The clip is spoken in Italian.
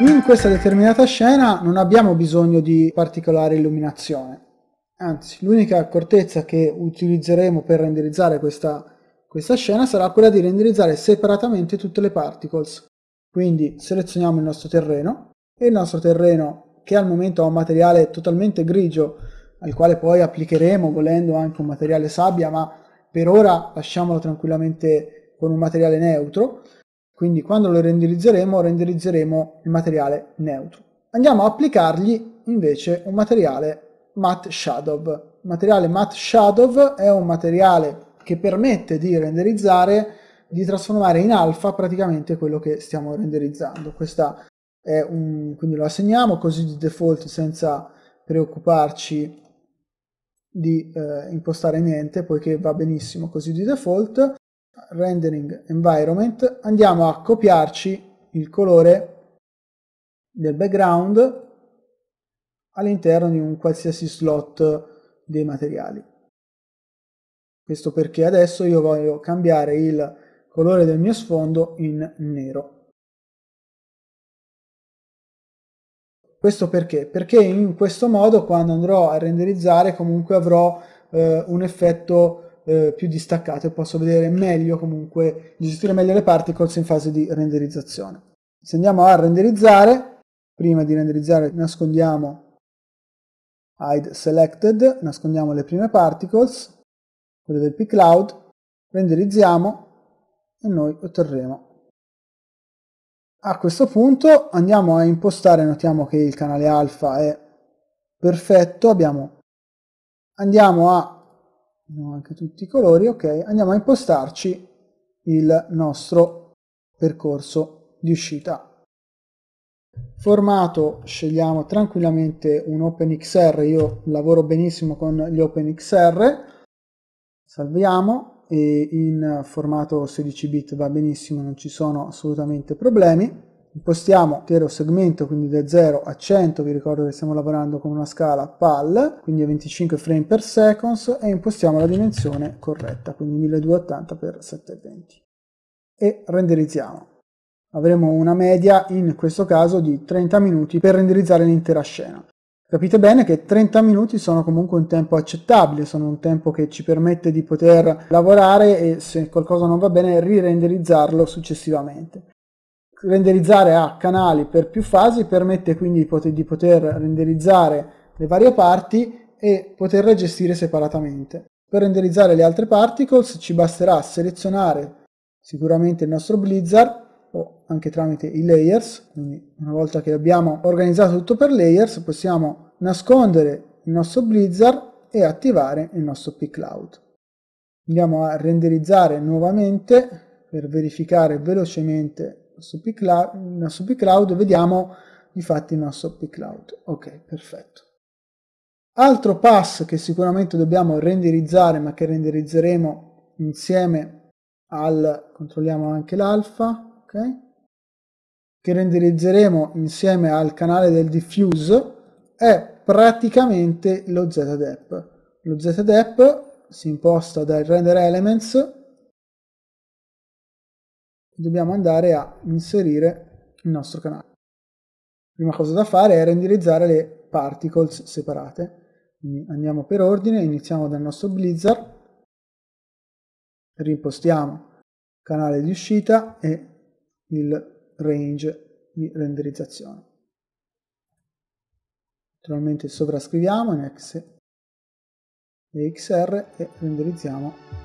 In questa determinata scena non abbiamo bisogno di particolare illuminazione, anzi l'unica accortezza che utilizzeremo per renderizzare questa, questa scena sarà quella di renderizzare separatamente tutte le particles. Quindi selezioniamo il nostro terreno e il nostro terreno che al momento ha un materiale totalmente grigio al quale poi applicheremo volendo anche un materiale sabbia ma per ora lasciamolo tranquillamente con un materiale neutro quindi quando lo renderizzeremo, renderizzeremo il materiale neutro. Andiamo a applicargli invece un materiale matte shadow. Il materiale matte shadow è un materiale che permette di renderizzare, di trasformare in alfa praticamente quello che stiamo renderizzando. Questa è un, quindi lo assegniamo così di default senza preoccuparci di eh, impostare niente poiché va benissimo così di default rendering environment andiamo a copiarci il colore del background all'interno di un qualsiasi slot dei materiali questo perché adesso io voglio cambiare il colore del mio sfondo in nero Questo perché? Perché in questo modo quando andrò a renderizzare comunque avrò eh, un effetto eh, più distaccato e posso vedere meglio comunque, gestire meglio le particles in fase di renderizzazione. Se andiamo a renderizzare, prima di renderizzare nascondiamo hide selected, nascondiamo le prime particles, quelle del pCloud, renderizziamo e noi otterremo. A questo punto andiamo a impostare, notiamo che il canale alfa è perfetto, abbiamo, andiamo a anche tutti i colori, ok, andiamo a impostarci il nostro percorso di uscita. Formato scegliamo tranquillamente un OpenXR, io lavoro benissimo con gli OpenXR, salviamo e in formato 16 bit va benissimo, non ci sono assolutamente problemi impostiamo l'intero segmento quindi da 0 a 100 vi ricordo che stiamo lavorando con una scala PAL quindi a 25 frame per seconds e impostiamo la dimensione corretta quindi 1280x720 e renderizziamo avremo una media in questo caso di 30 minuti per renderizzare l'intera scena Capite bene che 30 minuti sono comunque un tempo accettabile, sono un tempo che ci permette di poter lavorare e se qualcosa non va bene rirenderizzarlo successivamente renderizzare a canali per più fasi permette quindi di poter, di poter renderizzare le varie parti e poterle gestire separatamente. Per renderizzare le altre particles ci basterà selezionare sicuramente il nostro Blizzard o anche tramite i layers, quindi una volta che abbiamo organizzato tutto per layers possiamo nascondere il nostro Blizzard e attivare il nostro pCloud. Andiamo a renderizzare nuovamente per verificare velocemente su pCloud, in su pCloud vediamo infatti in su pCloud. Ok, perfetto. Altro pass che sicuramente dobbiamo renderizzare, ma che renderizzeremo insieme al, controlliamo anche l'alfa, ok? Che renderizzeremo insieme al canale del diffuse è praticamente lo ZDAP. Lo ZDAP si imposta dal render elements dobbiamo andare a inserire il nostro canale. Prima cosa da fare è renderizzare le particles separate. Quindi andiamo per ordine, iniziamo dal nostro blizzard, rimpostiamo canale di uscita e il range di renderizzazione. Naturalmente sovrascriviamo in X e XR e renderizziamo